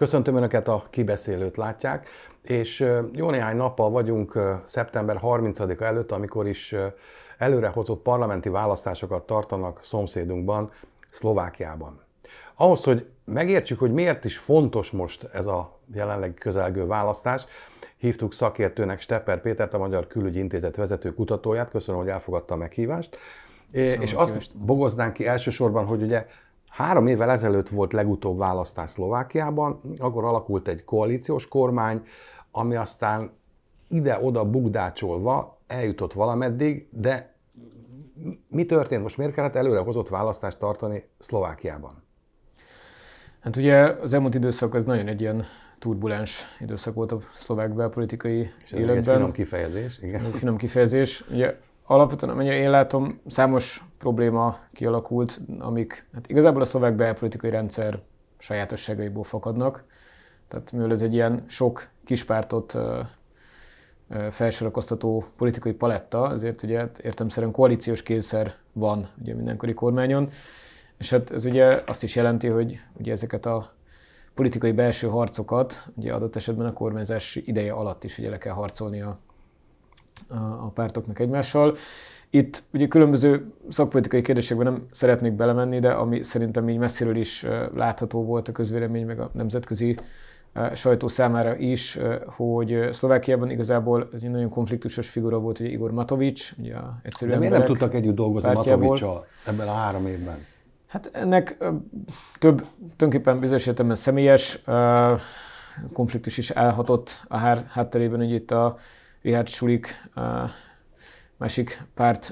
Köszöntöm Önöket a kibeszélőt látják, és jó néhány nappal vagyunk szeptember 30-a előtt, amikor is előrehozott parlamenti választásokat tartanak szomszédunkban, Szlovákiában. Ahhoz, hogy megértsük, hogy miért is fontos most ez a jelenleg közelgő választás, hívtuk szakértőnek Stepper Pétert, a Magyar Külügyi Intézet vezető kutatóját. Köszönöm, hogy elfogadta a meghívást. Köszönöm, és azt kívást. bogoznánk ki elsősorban, hogy ugye Három évvel ezelőtt volt legutóbb választás Szlovákiában, akkor alakult egy koalíciós kormány, ami aztán ide-oda bugdácsolva eljutott valameddig, de mi történt most? Miért kellett előre hozott választást tartani Szlovákiában? Hát ugye az elmúlt időszak az nagyon egy ilyen turbulens időszak volt a szlovák belpolitikai és életben. egy finom kifejezés, igen. Egy finom kifejezés. Ugye alapvetően amennyire én látom, számos probléma kialakult, amik hát igazából a szlovák belpolitikai rendszer sajátosságaiból fakadnak. Tehát mivel ez egy ilyen sok kispártot felsorakoztató politikai paletta, ezért ugye hát értemszerűen koalíciós kényszer van ugye mindenkori kormányon, és hát ez ugye azt is jelenti, hogy ugye ezeket a politikai belső harcokat ugye adott esetben a kormányzás ideje alatt is ugye le kell harcolni a a pártoknak egymással. Itt ugye különböző szakpolitikai kérdésekben nem szeretnék belemenni, de ami szerintem így messziről is látható volt a közvélemény, meg a nemzetközi sajtó számára is, hogy Szlovákiában igazából ez egy nagyon konfliktusos figura volt, hogy Igor Matovics, ugye egyszerűen. De miért nem tudtak együtt dolgozni Matovicsal ebben a három évben? Hát ennek több, tulajdonképpen bizonyos személyes konfliktus is elhatott a hátterében, hogy itt a Richard Sulik, másik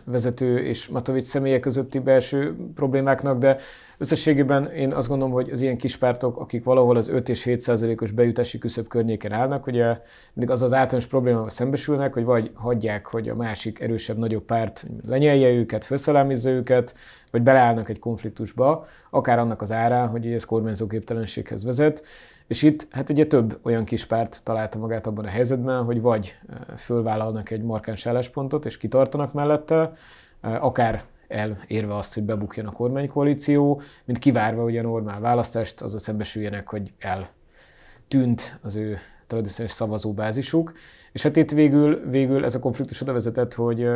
vezető és Matovic személye közötti belső problémáknak, de összességében én azt gondolom, hogy az ilyen kis pártok, akik valahol az 5 és 7 százalékos bejutási küszöb környéken állnak, ugye mindig az az általános problémával szembesülnek, hogy vagy hagyják, hogy a másik erősebb, nagyobb párt lenyelje őket, felszalámizza őket, vagy beleállnak egy konfliktusba, akár annak az árán, hogy ez kormányzóképtelenséghez vezet. És itt hát ugye több olyan kis párt találta magát abban a helyzetben, hogy vagy fölvállalnak egy markáns álláspontot és kitartanak mellette, akár elérve azt, hogy bebukjon a kormánykoalíció, mint kivárva ugye a normál választást, azzal szembesüljenek, hogy el tűnt az ő tradicionális szavazóbázisuk. És hát itt végül, végül ez a konfliktus oda vezetett, hogy,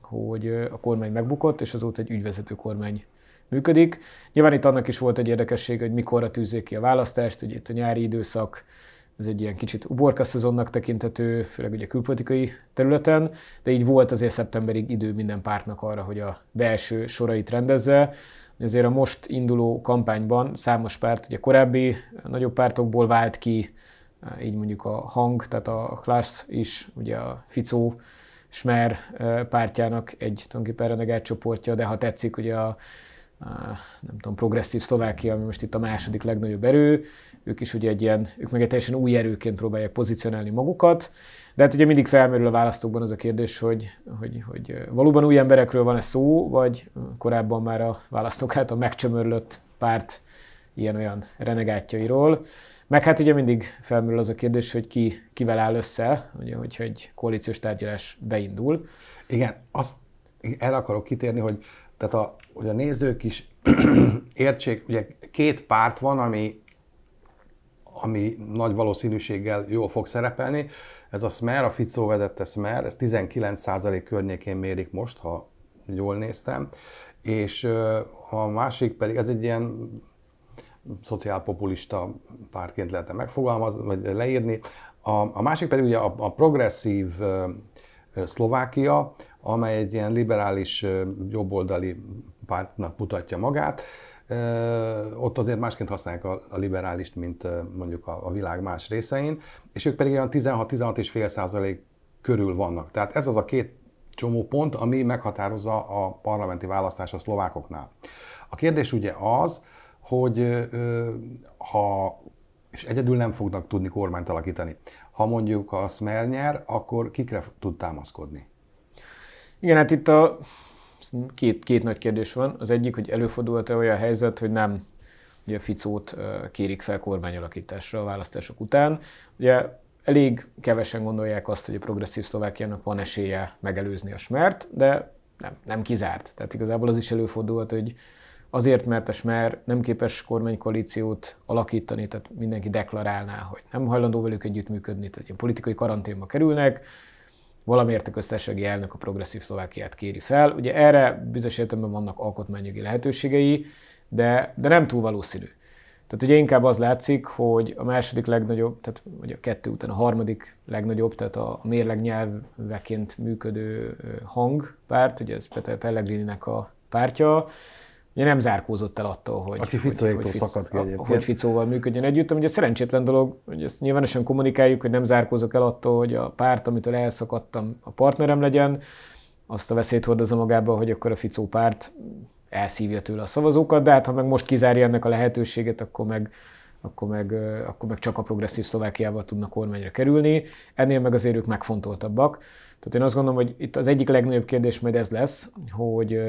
hogy a kormány megbukott, és azóta egy ügyvezető kormány működik. Nyilván itt annak is volt egy érdekesség, hogy mikorra tűzzék ki a választást, ugye itt a nyári időszak, ez egy ilyen kicsit uborka szezonnak tekintető, főleg ugye külpolitikai területen, de így volt azért szeptemberig idő minden pártnak arra, hogy a belső sorait rendezze. Azért a most induló kampányban számos párt, ugye korábbi nagyobb pártokból vált ki, így mondjuk a Hang, tehát a Klasz is, ugye a Ficó Smer eh, pártjának egy tulajdonképpen renegált csoportja, de ha tetszik, ugye a nem tudom, progresszív Szlovákia, ami most itt a második legnagyobb erő, ők is ugye egy ilyen, ők meg egy teljesen új erőként próbálják pozícionálni magukat, de hát ugye mindig felmerül a választókban az a kérdés, hogy, hogy, hogy valóban új emberekről van-e szó, vagy korábban már a választók által megcsömörlött párt ilyen-olyan renegátjairól. Meg hát ugye mindig felmerül az a kérdés, hogy ki, kivel áll össze, ugye, hogyha egy koalíciós tárgyalás beindul. Igen, azt erre akarok kitérni, hogy tehát a, hogy a nézők is értsék, ugye két párt van, ami, ami nagy valószínűséggel jól fog szerepelni. Ez a Smer, a Ficó vezette Smer, ez 19% környékén mérik most, ha jól néztem. És a másik pedig, ez egy ilyen szociálpopulista pártként lehetne megfogalmazni, vagy leírni. A, a másik pedig ugye a, a progresszív Szlovákia, amely egy ilyen liberális, jobboldali pártnak mutatja magát. Ott azért másként használják a, liberálist, mint mondjuk a, a világ más részein, és ők pedig olyan 16-16,5 százalék körül vannak. Tehát ez az a két csomó pont, ami meghatározza a parlamenti választás a szlovákoknál. A kérdés ugye az, hogy ha, és egyedül nem fognak tudni kormányt alakítani, ha mondjuk a Smer nyer, akkor kikre tud támaszkodni? Igen, hát itt a két, két nagy kérdés van. Az egyik, hogy előfordulhat e olyan helyzet, hogy nem ugye a Ficót kérik fel kormányalakításra a választások után. Ugye elég kevesen gondolják azt, hogy a progresszív Szlovákiának van esélye megelőzni a smert, de nem, nem kizárt. Tehát igazából az is előfordulhat, hogy azért, mert a Smer nem képes kormánykoalíciót alakítani, tehát mindenki deklarálná, hogy nem hajlandó velük együttműködni, tehát ilyen politikai karanténba kerülnek, valamiért a köztársasági elnök a progresszív Szlovákiát kéri fel. Ugye erre bizonyos értelemben vannak alkotmányjogi lehetőségei, de, de nem túl valószínű. Tehát ugye inkább az látszik, hogy a második legnagyobb, tehát vagy a kettő után a harmadik legnagyobb, tehát a, a mérleg nyelveként működő hangpárt, ugye ez Peter Pellegrininek a pártja, ugye nem zárkózott el attól, hogy, Aki hogy, hogy, szakadt ki a, egyébként. hogy Ficóval működjön együtt, ami ugye szerencsétlen dolog, hogy ezt nyilvánosan kommunikáljuk, hogy nem zárkózok el attól, hogy a párt, amitől elszakadtam, a partnerem legyen, azt a veszélyt hordozza magába, hogy akkor a Ficó párt elszívja tőle a szavazókat, de hát ha meg most kizárja ennek a lehetőséget, akkor meg, akkor meg, akkor meg csak a progresszív Szlovákiával tudnak kormányra kerülni. Ennél meg azért ők megfontoltabbak. Tehát én azt gondolom, hogy itt az egyik legnagyobb kérdés majd ez lesz, hogy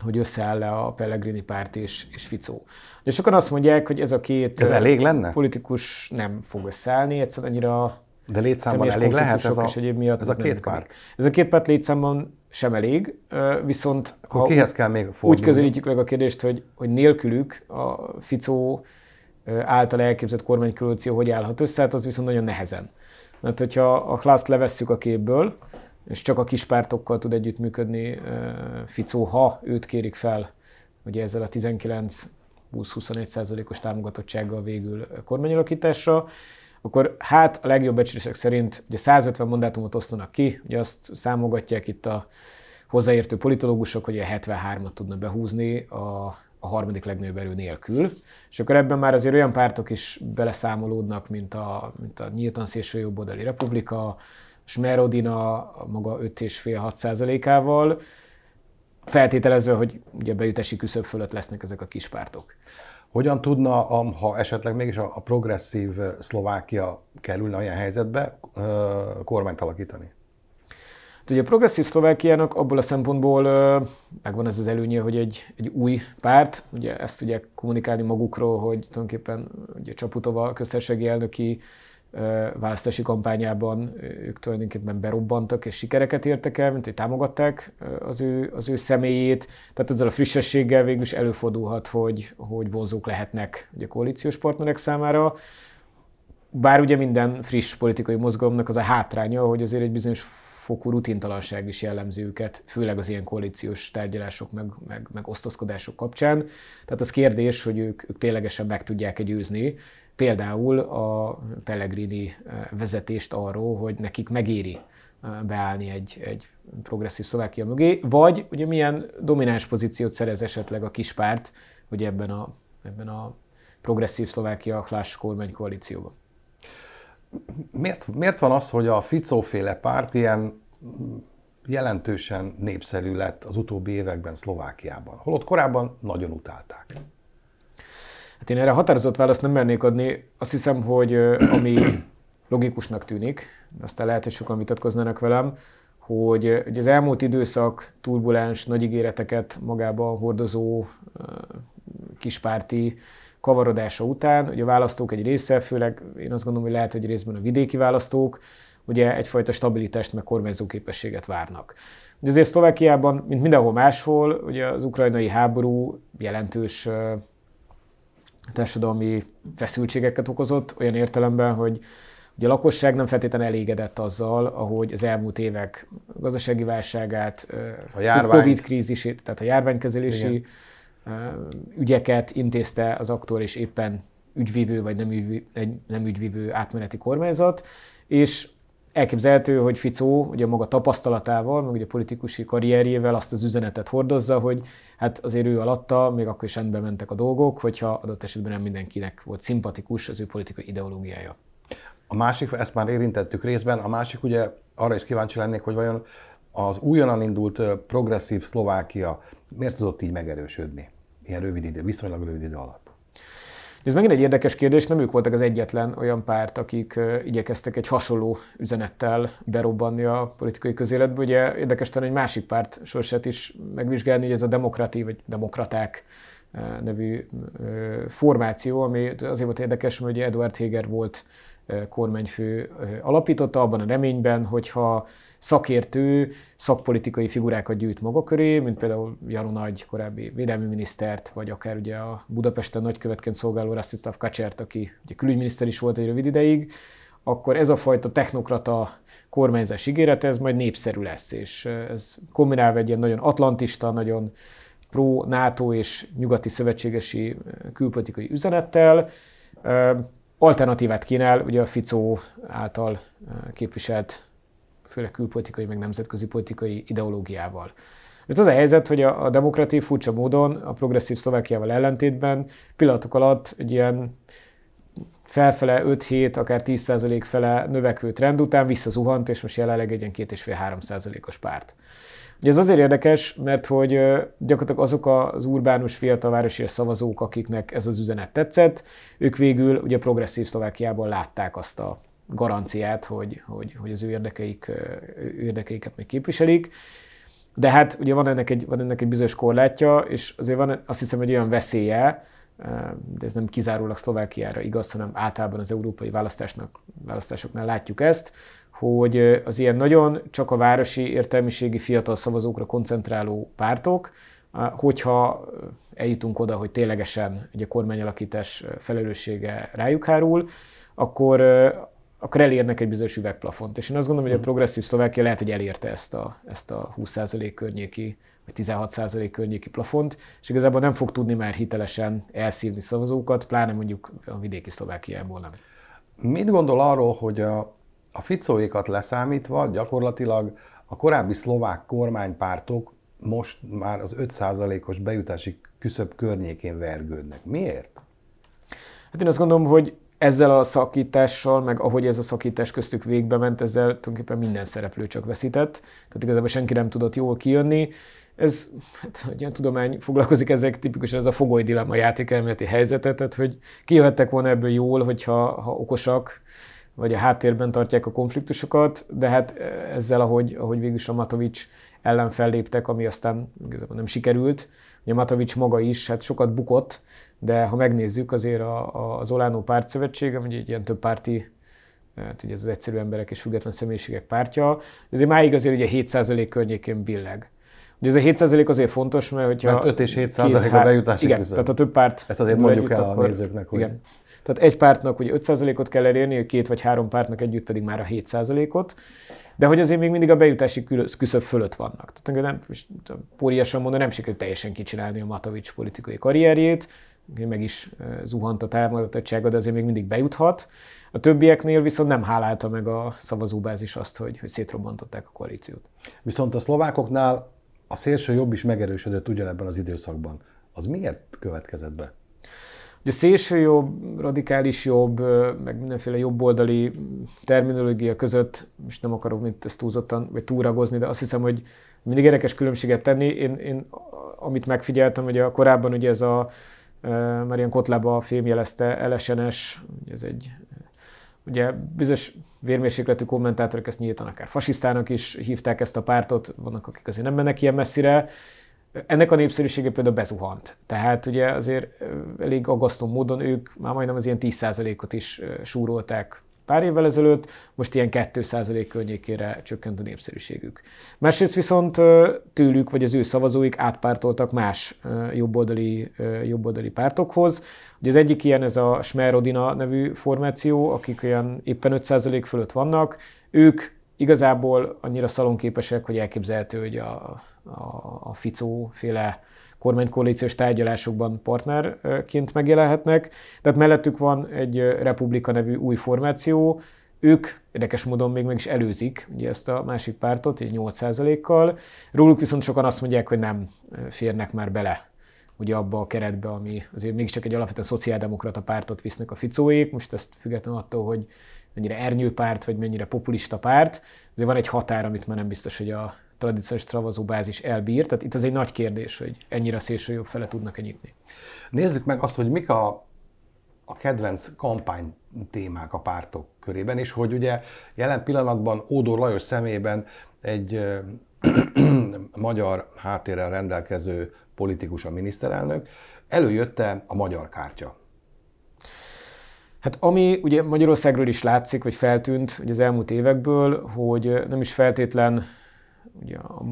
hogy összeáll -e a Pellegrini párt és, és Ficó. De sokan azt mondják, hogy ez a két ez elég lenne? politikus nem fog összeállni, egyszerűen annyira de létszámban elég lehet ez a, és egyéb miatt ez, a két párt? Működik. Ez a két párt létszámban sem elég, viszont Akkor ha kihez kell még fordulni? úgy közelítjük meg a kérdést, hogy, hogy nélkülük a Ficó által elképzett kormánykoalíció hogy állhat össze, hát az viszont nagyon nehezen. Mert hogyha a Klaszt levesszük a képből, és csak a kis pártokkal tud együttműködni Ficó, ha őt kérik fel, ugye ezzel a 19 20-21 százalékos támogatottsággal végül kormányalakításra, akkor hát a legjobb becslések szerint ugye 150 mandátumot osztanak ki, ugye azt számogatják itt a hozzáértő politológusok, hogy a 73-at tudna behúzni a, a harmadik legnagyobb erő nélkül, és akkor ebben már azért olyan pártok is beleszámolódnak, mint a, mint a nyíltan szélső jobboldali republika, és Merodina maga 5,5-6 százalékával, feltételezve, hogy ugye bejutási küszöb fölött lesznek ezek a kis pártok. Hogyan tudna, ha esetleg mégis a progresszív Szlovákia kerülne olyan helyzetbe, kormányt alakítani? Hát ugye a progresszív Szlovákiának abból a szempontból megvan ez az előnye, hogy egy, egy új párt, ugye ezt tudják kommunikálni magukról, hogy tulajdonképpen ugye Csaputova köztársasági elnöki választási kampányában ők tulajdonképpen berobbantak és sikereket értek el, mint hogy támogatták az ő, az ő személyét. Tehát ezzel a frissességgel végül is előfordulhat, hogy, hogy vonzók lehetnek ugye, koalíciós partnerek számára. Bár ugye minden friss politikai mozgalomnak az a hátránya, hogy azért egy bizonyos fokú rutintalanság is jellemzi őket, főleg az ilyen koalíciós tárgyalások meg, meg, meg osztozkodások kapcsán. Tehát az kérdés, hogy ők, ők ténylegesen meg tudják-e győzni például a Pellegrini eh, vezetést arról, hogy nekik megéri eh, beállni egy, egy progresszív Szlovákia mögé, vagy ugye milyen domináns pozíciót szerez esetleg a kispárt ugye ebben a, ebben a progresszív Szlovákia Klás kormány koalícióban. Miért, miért van az, hogy a Ficóféle párt ilyen jelentősen népszerű lett az utóbbi években Szlovákiában, holott korábban nagyon utálták? Hát én erre határozott választ nem mernék adni. Azt hiszem, hogy ami logikusnak tűnik, aztán lehet, hogy sokan vitatkoznának velem, hogy, hogy az elmúlt időszak turbulens, nagy ígéreteket magában hordozó kispárti kavarodása után, ugye a választók egy része, főleg én azt gondolom, hogy lehet, hogy részben a vidéki választók, ugye egyfajta stabilitást meg kormányzóképességet várnak. Ugye azért Szlovákiában, mint mindenhol máshol, ugye az ukrajnai háború jelentős társadalmi feszültségeket okozott, olyan értelemben, hogy Ugye a lakosság nem feltétlenül elégedett azzal, ahogy az elmúlt évek gazdasági válságát, a, járvány. a Covid krízisét, tehát a járványkezelési Igen. ügyeket intézte az aktor és éppen ügyvívő vagy nem ügyvívő, nem ügyvívő átmeneti kormányzat, és elképzelhető, hogy Ficó ugye maga tapasztalatával, meg ugye politikusi karrierjével azt az üzenetet hordozza, hogy hát azért ő alatta még akkor is rendben mentek a dolgok, hogyha adott esetben nem mindenkinek volt szimpatikus az ő politikai ideológiája. A másik, ezt már érintettük részben, a másik ugye arra is kíváncsi lennék, hogy vajon az újonnan indult progresszív Szlovákia miért tudott így megerősödni ilyen rövid idő, viszonylag rövid idő alatt? Ez megint egy érdekes kérdés, nem ők voltak az egyetlen olyan párt, akik igyekeztek egy hasonló üzenettel berobbanni a politikai közéletbe. Ugye érdekes talán egy másik párt sorsát is megvizsgálni, hogy ez a demokrati vagy demokraták nevű formáció, ami azért volt érdekes, mert ugye Edward Heger volt kormányfő alapította, abban a reményben, hogyha szakértő, szakpolitikai figurákat gyűjt maga köré, mint például Jaro Nagy korábbi védelmi minisztert, vagy akár ugye a Budapesten nagykövetként szolgáló Rastislav Kacsert, aki ugye külügyminiszter is volt egy rövid ideig, akkor ez a fajta technokrata kormányzás ígérete, ez majd népszerű lesz, és ez kombinálva egy ilyen nagyon atlantista, nagyon pro-NATO és nyugati szövetségesi külpolitikai üzenettel, alternatívát kínál, ugye a Ficó által eh, képviselt, főleg külpolitikai, meg nemzetközi politikai ideológiával. Most az a helyzet, hogy a, a demokratív furcsa módon a progresszív Szlovákiával ellentétben pillanatok alatt egy ilyen felfele 5-7, akár 10% fele növekvő trend után visszazuhant, és most jelenleg egy ilyen 2,5-3%-os párt. Ez azért érdekes, mert hogy gyakorlatilag azok az urbánus fiatalvárosi szavazók, akiknek ez az üzenet tetszett, ők végül ugye progresszív Szlovákiában látták azt a garanciát, hogy, hogy, hogy az ő, érdekeik, ő érdekeiket még képviselik. De hát ugye van ennek, egy, van ennek egy bizonyos korlátja, és azért van azt hiszem egy olyan veszélye, de ez nem kizárólag Szlovákiára igaz, hanem általában az európai választásnak, választásoknál látjuk ezt, hogy az ilyen nagyon csak a városi értelmiségi fiatal szavazókra koncentráló pártok, hogyha eljutunk oda, hogy ténylegesen ugye kormányalakítás felelőssége rájuk hárul, akkor, akkor elérnek egy bizonyos üvegplafont. És én azt gondolom, hogy a mhm. progresszív Szlovákia lehet, hogy elérte ezt a, ezt a 20% környéki, vagy 16% környéki plafont, és igazából nem fog tudni már hitelesen elszívni szavazókat, pláne mondjuk a vidéki Szlovákiából nem. Mit gondol arról, hogy a a Ficóékat leszámítva gyakorlatilag a korábbi szlovák kormánypártok most már az 5%-os bejutási küszöb környékén vergődnek. Miért? Hát én azt gondolom, hogy ezzel a szakítással, meg ahogy ez a szakítás köztük végbe ment, ezzel tulajdonképpen minden szereplő csak veszített, tehát igazából senki nem tudott jól kijönni. Ez, hát, hogy ilyen tudomány foglalkozik ezek, tipikusan ez a fogoly dilemma játék elméleti helyzetet, tehát hogy kijöhettek volna ebből jól, hogyha ha okosak, vagy a háttérben tartják a konfliktusokat, de hát e, ezzel, ahogy, ahogy végül a Matovics ellen felléptek, ami aztán igazából nem sikerült. Ugye Matovics maga is, hát sokat bukott, de ha megnézzük, azért a, a, az Olánó Pártszövetség, ami egy ilyen több párti e, hát ugye ez az egyszerű emberek és független személyiségek pártja, azért máig azért ugye 7% környékén billeg. Ugye ez a 7% azért fontos, mert hogyha... Mert 5 és 7 százalék a bejutási Igen, tehát a több párt... Ezt azért mondjuk el a nézőknek, hogy... Igen. Tehát egy pártnak ugye 5%-ot kell elérni, a két vagy három pártnak együtt pedig már a 7%-ot, de hogy azért még mindig a bejutási küszöb fölött vannak. Tehát nem, póriasan mondom, nem sikerült teljesen kicsinálni a Matovics politikai karrierjét, meg is zuhant a támogatottsága, de azért még mindig bejuthat. A többieknél viszont nem hálálta meg a szavazóbázis azt, hogy, hogy szétrobbantották a koalíciót. Viszont a szlovákoknál a szélső jobb is megerősödött ugyanebben az időszakban. Az miért következett be? Ugye szélső jobb, radikális jobb, meg mindenféle jobboldali terminológia között, és nem akarok mint ezt túlzottan, vagy túragozni, de azt hiszem, hogy mindig érdekes különbséget tenni. Én, én amit megfigyeltem, hogy a korábban ugye ez a Marian Kotlába filmjelezte LSNS, ez egy ugye bizonyos vérmérsékletű kommentátorok ezt nyíltan akár fasisztának is hívták ezt a pártot, vannak akik azért nem mennek ilyen messzire, ennek a népszerűsége például bezuhant. Tehát ugye azért elég aggasztó módon ők már majdnem az ilyen 10%-ot is súrolták pár évvel ezelőtt, most ilyen 2% környékére csökkent a népszerűségük. Másrészt viszont tőlük vagy az ő szavazóik átpártoltak más jobboldali, jobboldali pártokhoz. Ugye az egyik ilyen ez a Smerodina nevű formáció, akik olyan éppen 5% fölött vannak, ők igazából annyira szalonképesek, hogy elképzelhető, hogy a a, a Ficó féle kormánykoalíciós tárgyalásokban partnerként megjelenhetnek. Tehát mellettük van egy Republika nevű új formáció, ők érdekes módon még meg is előzik ugye ezt a másik pártot, 8%-kal. Róluk viszont sokan azt mondják, hogy nem férnek már bele ugye abba a keretbe, ami azért mégiscsak egy alapvetően szociáldemokrata pártot visznek a ficóék, most ezt függetlenül attól, hogy mennyire párt, vagy mennyire populista párt, azért van egy határ, amit már nem biztos, hogy a, tradicionális bázis elbír? Tehát itt az egy nagy kérdés, hogy ennyire szélső jobb fele tudnak-e nyitni. Nézzük meg azt, hogy mik a, a kedvenc kampány témák a pártok körében, és hogy ugye jelen pillanatban Ódor Lajos szemében egy magyar háttérrel rendelkező politikus a miniszterelnök, előjötte a magyar kártya. Hát ami ugye Magyarországról is látszik, vagy feltűnt hogy az elmúlt évekből, hogy nem is feltétlen ugye a,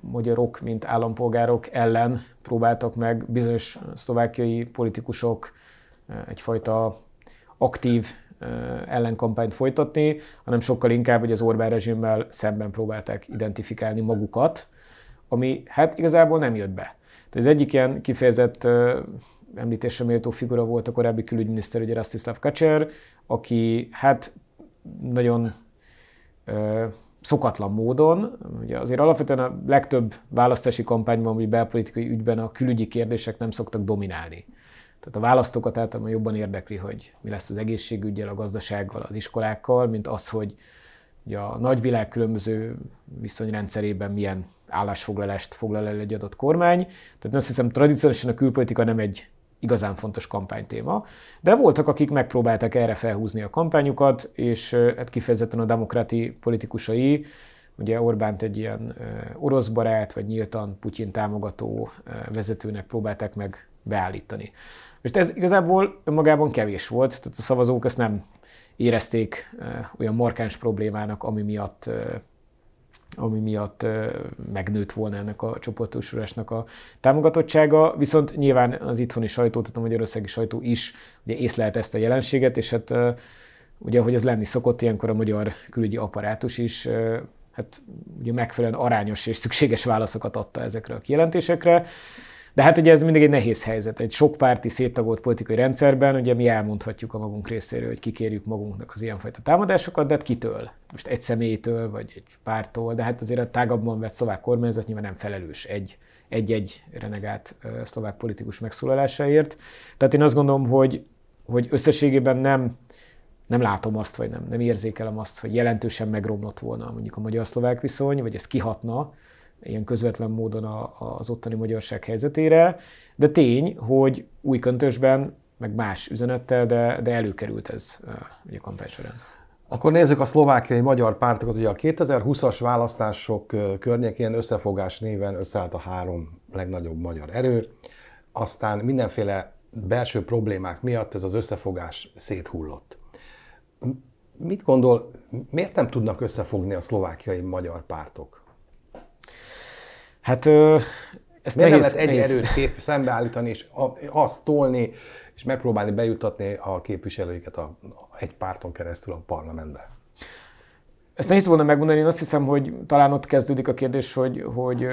magyarok, mint állampolgárok ellen próbáltak meg bizonyos szlovákiai politikusok e, egyfajta aktív e, ellenkampányt folytatni, hanem sokkal inkább, hogy az Orbán rezsimmel szemben próbálták identifikálni magukat, ami hát igazából nem jött be. Tehát az egyik ilyen kifejezett e, említésre méltó figura volt a korábbi külügyminiszter, ugye Rastislav Kacser, aki hát nagyon szokatlan módon. Ugye azért alapvetően a legtöbb választási kampányban, vagy belpolitikai ügyben a külügyi kérdések nem szoktak dominálni. Tehát a választókat általában jobban érdekli, hogy mi lesz az egészségügyel, a gazdasággal, az iskolákkal, mint az, hogy ugye a nagyvilág különböző viszonyrendszerében milyen állásfoglalást foglal el egy adott kormány. Tehát azt hiszem, tradicionálisan a külpolitika nem egy igazán fontos kampánytéma. De voltak, akik megpróbáltak erre felhúzni a kampányukat, és hát kifejezetten a demokrati politikusai, ugye Orbánt egy ilyen orosz barát, vagy nyíltan Putyin támogató vezetőnek próbálták meg beállítani. És ez igazából önmagában kevés volt, tehát a szavazók ezt nem érezték olyan markáns problémának, ami miatt ami miatt megnőtt volna ennek a csoportosulásnak a támogatottsága, viszont nyilván az itthoni sajtó, tehát a magyarországi sajtó is ugye észlelt ezt a jelenséget, és hát ugye, ahogy ez lenni szokott, ilyenkor a magyar külügyi apparátus is hát ugye megfelelően arányos és szükséges válaszokat adta ezekre a kijelentésekre. De hát ugye ez mindig egy nehéz helyzet. Egy sokpárti széttagolt politikai rendszerben ugye mi elmondhatjuk a magunk részéről, hogy kikérjük magunknak az ilyenfajta támadásokat, de hát kitől? Most egy személytől, vagy egy pártól, de hát azért a tágabban vett szlovák kormányzat nyilván nem felelős egy egy-egy renegált szlovák politikus megszólalásáért. Tehát én azt gondolom, hogy, hogy összességében nem, nem látom azt, vagy nem, nem érzékelem azt, hogy jelentősen megromlott volna mondjuk a magyar-szlovák viszony, vagy ez kihatna ilyen közvetlen módon a, az ottani magyarság helyzetére, de tény, hogy új köntösben, meg más üzenettel, de, de előkerült ez ugye a kampány során. Akkor nézzük a szlovákiai magyar pártokat. Ugye a 2020-as választások környékén összefogás néven összeállt a három legnagyobb magyar erő, aztán mindenféle belső problémák miatt ez az összefogás széthullott. Mit gondol, miért nem tudnak összefogni a szlovákiai magyar pártok? Hát ö, ezt Miért nehéz, nem lehet egy nehéz. erőt kép, szembeállítani, és azt tolni, és megpróbálni bejutatni a képviselőiket a, a, egy párton keresztül a parlamentbe? Ezt nehéz volna megmondani, én azt hiszem, hogy talán ott kezdődik a kérdés, hogy, hogy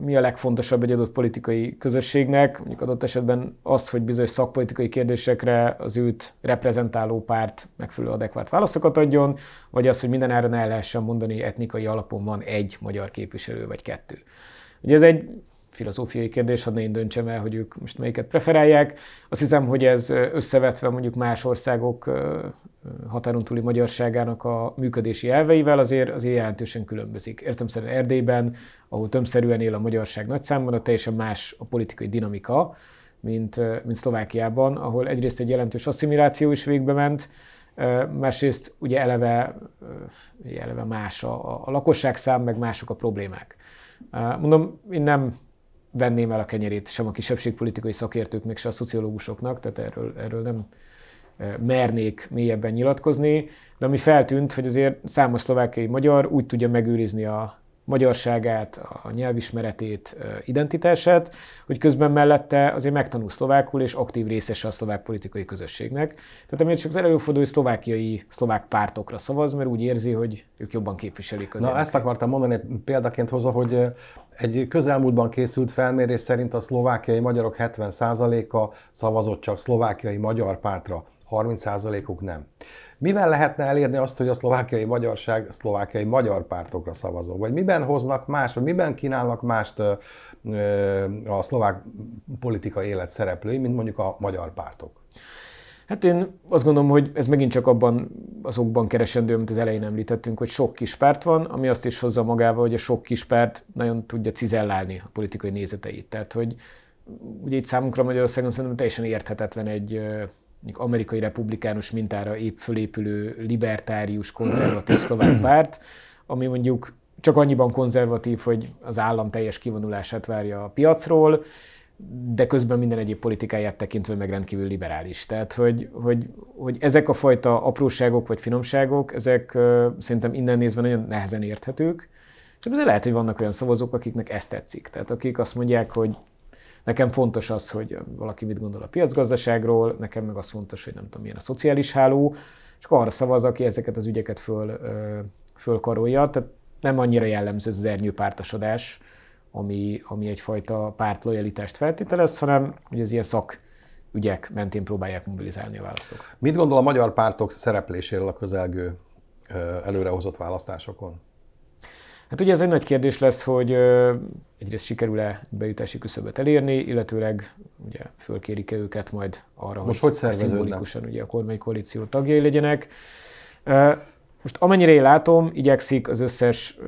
mi a legfontosabb egy adott politikai közösségnek, mondjuk adott esetben az, hogy bizonyos szakpolitikai kérdésekre az őt reprezentáló párt megfelelő adekvát válaszokat adjon, vagy az, hogy minden áron el lehessen mondani, etnikai alapon van egy magyar képviselő vagy kettő. Ugye ez egy filozófiai kérdés, ha én döntsem el, hogy ők most melyiket preferálják. Azt hiszem, hogy ez összevetve mondjuk más országok határon túli magyarságának a működési elveivel azért, azért jelentősen különbözik. Értem szerint Erdélyben, ahol tömszerűen él a magyarság nagy a teljesen más a politikai dinamika, mint, mint Szlovákiában, ahol egyrészt egy jelentős asszimiláció is végbe ment, másrészt ugye eleve, eleve más a, a lakosság szám, meg mások a problémák. Mondom, én nem venném el a kenyerét sem a kisebbségpolitikai szakértőknek, sem a szociológusoknak, tehát erről, erről nem e, mernék mélyebben nyilatkozni, de ami feltűnt, hogy azért számos szlovákiai magyar úgy tudja megőrizni a magyarságát, a nyelvismeretét, identitását, hogy közben mellette azért megtanul szlovákul, és aktív részese a szlovák politikai közösségnek. Tehát amiért csak az előfordul, hogy szlovákiai szlovák pártokra szavaz, mert úgy érzi, hogy ők jobban képviselik az Na, érdeket. ezt akartam mondani példaként hozza, hogy egy közelmúltban készült felmérés szerint a szlovákiai magyarok 70%-a szavazott csak szlovákiai magyar pártra. 30%-uk nem. Mivel lehetne elérni azt, hogy a szlovákiai magyarság szlovákiai magyar pártokra szavazó? Vagy miben hoznak más, vagy miben kínálnak mást a szlovák politika élet szereplői, mint mondjuk a magyar pártok? Hát én azt gondolom, hogy ez megint csak abban azokban keresendő, amit az elején említettünk, hogy sok kis párt van, ami azt is hozza magával, hogy a sok kis párt nagyon tudja cizellálni a politikai nézeteit. Tehát, hogy ugye itt számunkra Magyarországon szerintem teljesen érthetetlen egy mondjuk amerikai republikánus mintára épp fölépülő libertárius konzervatív szlovák párt, ami mondjuk csak annyiban konzervatív, hogy az állam teljes kivonulását várja a piacról, de közben minden egyéb politikáját tekintve meg rendkívül liberális. Tehát, hogy, hogy, hogy ezek a fajta apróságok vagy finomságok, ezek szerintem innen nézve nagyon nehezen érthetők. És azért lehet, hogy vannak olyan szavazók, akiknek ez tetszik. Tehát akik azt mondják, hogy Nekem fontos az, hogy valaki mit gondol a piacgazdaságról, nekem meg az fontos, hogy nem tudom, milyen a szociális háló, és akkor arra szavaz, aki ezeket az ügyeket föl, fölkarolja. Tehát nem annyira jellemző az ernyőpártosodás, ami, ami egyfajta pártlojalitást feltételez, hanem hogy az ilyen szak ügyek mentén próbálják mobilizálni a választók. Mit gondol a magyar pártok szerepléséről a közelgő előrehozott választásokon? Hát ugye ez egy nagy kérdés lesz, hogy egyrészt sikerül-e bejutási küszöbet elérni, illetőleg ugye fölkérik-e őket majd arra, Most hogy, hogy szimbolikusan ugye a kormánykoalíció tagjai legyenek. Most amennyire én látom, igyekszik az összes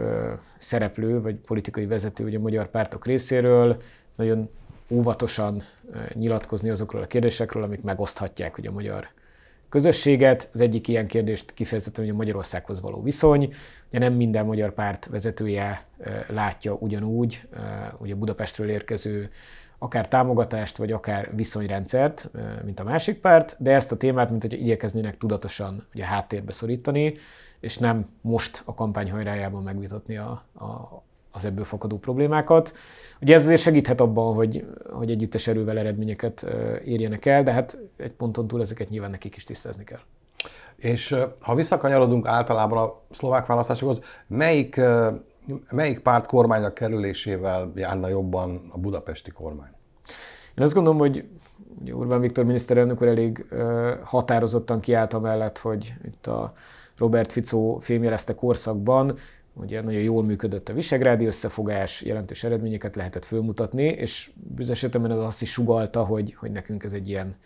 szereplő vagy politikai vezető ugye a magyar pártok részéről nagyon óvatosan nyilatkozni azokról a kérdésekről, amik megoszthatják ugye a magyar közösséget. Az egyik ilyen kérdést kifejezetten a Magyarországhoz való viszony. Ugye nem minden magyar párt vezetője látja ugyanúgy, ugye Budapestről érkező akár támogatást, vagy akár viszonyrendszert, mint a másik párt, de ezt a témát, mint hogy igyekeznének tudatosan ugye háttérbe szorítani, és nem most a kampány hajrájában megvitatni a, a, az ebből fakadó problémákat. Ugye ez azért segíthet abban, hogy, hogy együttes erővel eredményeket érjenek el, de hát egy ponton túl ezeket nyilván nekik is tisztázni kell. És ha visszakanyarodunk általában a szlovák választásokhoz, melyik, melyik párt kormánynak kerülésével járna jobban a budapesti kormány? Én azt gondolom, hogy Urbán Viktor miniszterelnök úr elég határozottan kiállt mellett, hogy itt a Robert Fico fémjelezte korszakban Ugye nagyon jól működött a visegrádi összefogás, jelentős eredményeket lehetett fölmutatni, és bizonyos értelemben ez azt is sugalta, hogy, hogy nekünk ez egy ilyen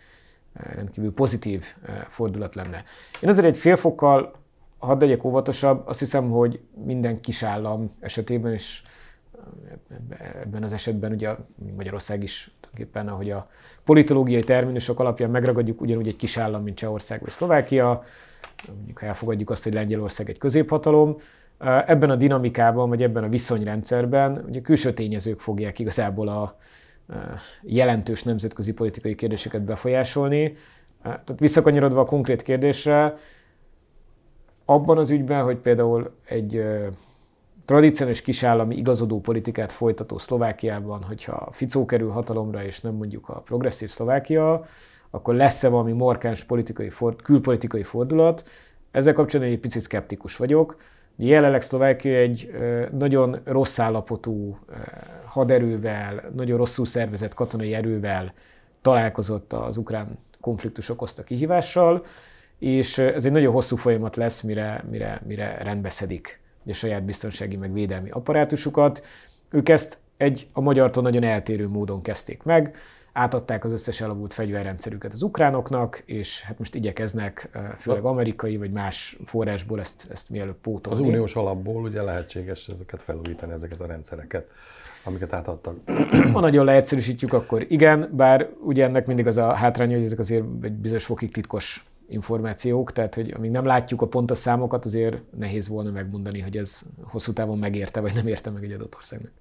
eh, rendkívül pozitív eh, fordulat lenne. Én azért egy fél fokkal, hadd legyek óvatosabb, azt hiszem, hogy minden kisállam esetében, és eh, ebben az esetben ugye Magyarország is tulajdonképpen, ahogy a politológiai terminusok alapján megragadjuk ugyanúgy egy kisállam, mint Csehország vagy Szlovákia, mondjuk ha elfogadjuk azt, hogy Lengyelország egy középhatalom, Ebben a dinamikában, vagy ebben a viszonyrendszerben ugye külső tényezők fogják igazából a jelentős nemzetközi politikai kérdéseket befolyásolni. Tehát visszakanyarodva a konkrét kérdésre, abban az ügyben, hogy például egy tradicionális kisállami igazodó politikát folytató Szlovákiában, hogyha Ficó kerül hatalomra, és nem mondjuk a progresszív Szlovákia, akkor lesz-e valami markáns politikai for, külpolitikai fordulat? Ezzel kapcsolatban egy picit szkeptikus vagyok. Jelenleg Szlovákia egy nagyon rossz állapotú haderővel, nagyon rosszul szervezett katonai erővel találkozott az ukrán konfliktus okozta kihívással, és ez egy nagyon hosszú folyamat lesz, mire, mire, mire rendbeszedik a saját biztonsági meg védelmi apparátusukat. Ők ezt egy a magyartól nagyon eltérő módon kezdték meg átadták az összes elavult fegyverrendszerüket az ukránoknak, és hát most igyekeznek főleg amerikai vagy más forrásból ezt, ezt mielőbb pótolni. Az uniós alapból ugye lehetséges ezeket felújítani, ezeket a rendszereket, amiket átadtak. Ha nagyon leegyszerűsítjük, akkor igen, bár ugye ennek mindig az a hátránya, hogy ezek azért egy bizonyos fokig titkos információk, tehát hogy amíg nem látjuk a pontos számokat, azért nehéz volna megmondani, hogy ez hosszú távon megérte vagy nem érte meg egy adott országnak.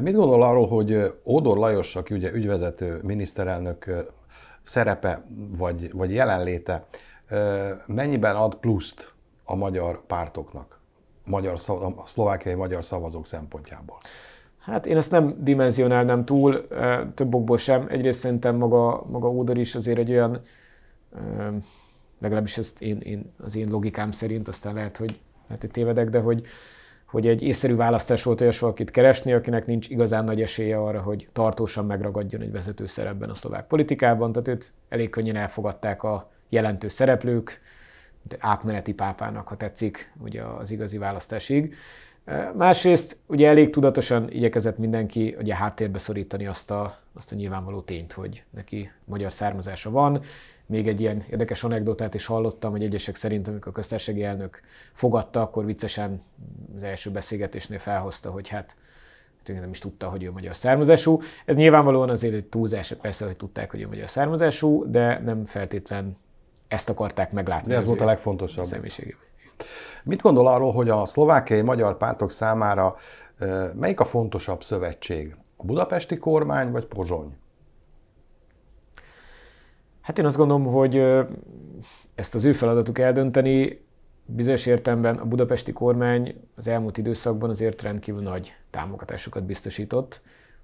Mit gondol arról, hogy Ódor Lajos, aki ugye ügyvezető miniszterelnök szerepe vagy, vagy jelenléte, mennyiben ad pluszt a magyar pártoknak, magyar, a szlovákiai magyar szavazók szempontjából? Hát én ezt nem dimenzionálnám túl, több okból sem. Egyrészt szerintem maga, maga Ódor is azért egy olyan legalábbis ezt én, én, az én logikám szerint, aztán lehet, hogy, lehet, hogy tévedek, de hogy, hogy egy észszerű választás volt olyas valakit keresni, akinek nincs igazán nagy esélye arra, hogy tartósan megragadjon egy vezető szerepben a szlovák politikában, tehát őt elég könnyen elfogadták a jelentős szereplők, átmeneti pápának, ha tetszik, ugye az igazi választásig. Másrészt ugye elég tudatosan igyekezett mindenki ugye háttérbe szorítani azt a, azt a nyilvánvaló tényt, hogy neki magyar származása van. Még egy ilyen érdekes anekdotát is hallottam, hogy egyesek szerint, amikor a köztársasági elnök fogadta, akkor viccesen az első beszélgetésnél felhozta, hogy hát, hát nem is tudta, hogy ő magyar származású. Ez nyilvánvalóan azért egy túlzás, persze, hogy tudták, hogy ő magyar származású, de nem feltétlen ezt akarták meglátni. De ez volt a legfontosabb. A Mit gondol arról, hogy a szlovákiai magyar pártok számára melyik a fontosabb szövetség? A budapesti kormány vagy Pozsony? Hát én azt gondolom, hogy ezt az ő feladatuk eldönteni, bizonyos értelemben a budapesti kormány az elmúlt időszakban azért rendkívül nagy támogatásokat biztosított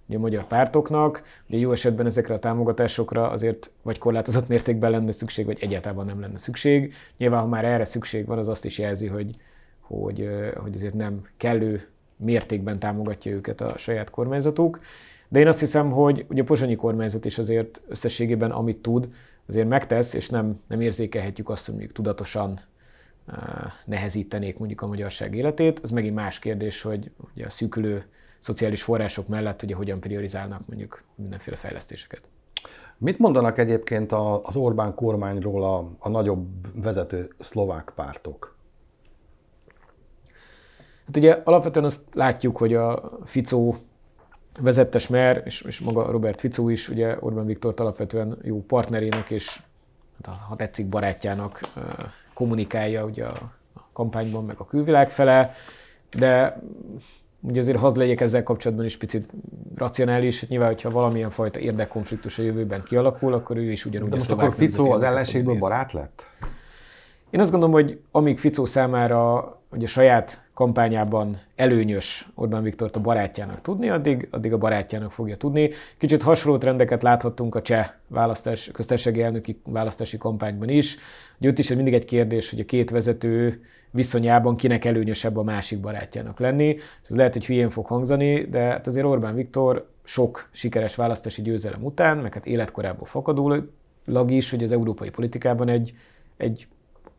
ugye a magyar pártoknak. Ugye jó esetben ezekre a támogatásokra azért vagy korlátozott mértékben lenne szükség, vagy egyáltalán nem lenne szükség. Nyilván, ha már erre szükség van, az azt is jelzi, hogy, hogy, hogy azért nem kellő mértékben támogatja őket a saját kormányzatuk. De én azt hiszem, hogy ugye a pozsonyi kormányzat is azért összességében amit tud, azért megtesz, és nem, nem érzékelhetjük azt, hogy mondjuk tudatosan nehezítenék mondjuk a magyarság életét. Az megint más kérdés, hogy ugye a szűkülő szociális források mellett ugye hogyan priorizálnak mondjuk mindenféle fejlesztéseket. Mit mondanak egyébként az Orbán kormányról a, a nagyobb vezető szlovák pártok? Hát ugye alapvetően azt látjuk, hogy a Ficó vezettes mer, és, és maga Robert Ficó is, ugye Orbán Viktor alapvetően jó partnerének és hát, ha tetszik barátjának kommunikálja ugye a kampányban, meg a külvilág fele, de ugye azért hadd legyek ezzel kapcsolatban is picit racionális, hogy nyilván, hogyha valamilyen fajta érdekkonfliktus a jövőben kialakul, akkor ő is ugyanúgy De most akkor Ficó az ellenségből barát lett? Én azt gondolom, hogy amíg Ficó számára hogy a saját kampányában előnyös Orbán Viktor a barátjának tudni, addig, addig a barátjának fogja tudni. Kicsit hasonló trendeket láthattunk a cseh választás, köztársasági elnöki választási kampányban is. Ugye ott is mindig egy kérdés, hogy a két vezető viszonyában kinek előnyösebb a másik barátjának lenni. És ez lehet, hogy hülyén fog hangzani, de hát azért Orbán Viktor sok sikeres választási győzelem után, meg hát életkorából fakadólag is, hogy az európai politikában egy, egy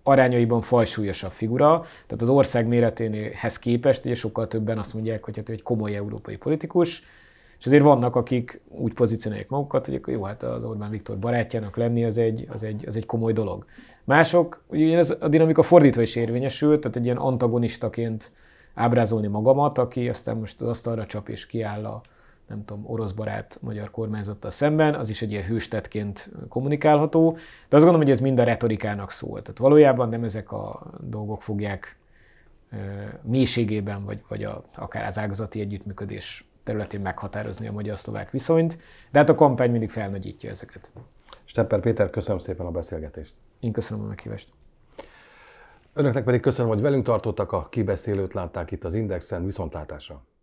arányaiban fajsúlyosabb figura, tehát az ország méreténéhez képest ugye sokkal többen azt mondják, hogy hát ő egy komoly európai politikus, és azért vannak, akik úgy pozícionálják magukat, hogy akkor jó, hát az Orbán Viktor barátjának lenni az egy, az egy, az egy komoly dolog. Mások, ugye ez a dinamika fordítva is érvényesül, tehát egy ilyen antagonistaként ábrázolni magamat, aki aztán most az asztalra csap és kiáll a nem tudom, orosz barát magyar kormányzattal szemben, az is egy ilyen hőstetként kommunikálható, de azt gondolom, hogy ez mind a retorikának szól. Tehát valójában nem ezek a dolgok fogják mélységében, vagy, vagy a, akár az ágazati együttműködés területén meghatározni a magyar-szlovák viszonyt, de hát a kampány mindig felnagyítja ezeket. Stepper Péter, köszönöm szépen a beszélgetést. Én köszönöm a meghívást. Önöknek pedig köszönöm, hogy velünk tartottak, a kibeszélőt látták itt az Indexen, viszontlátásra!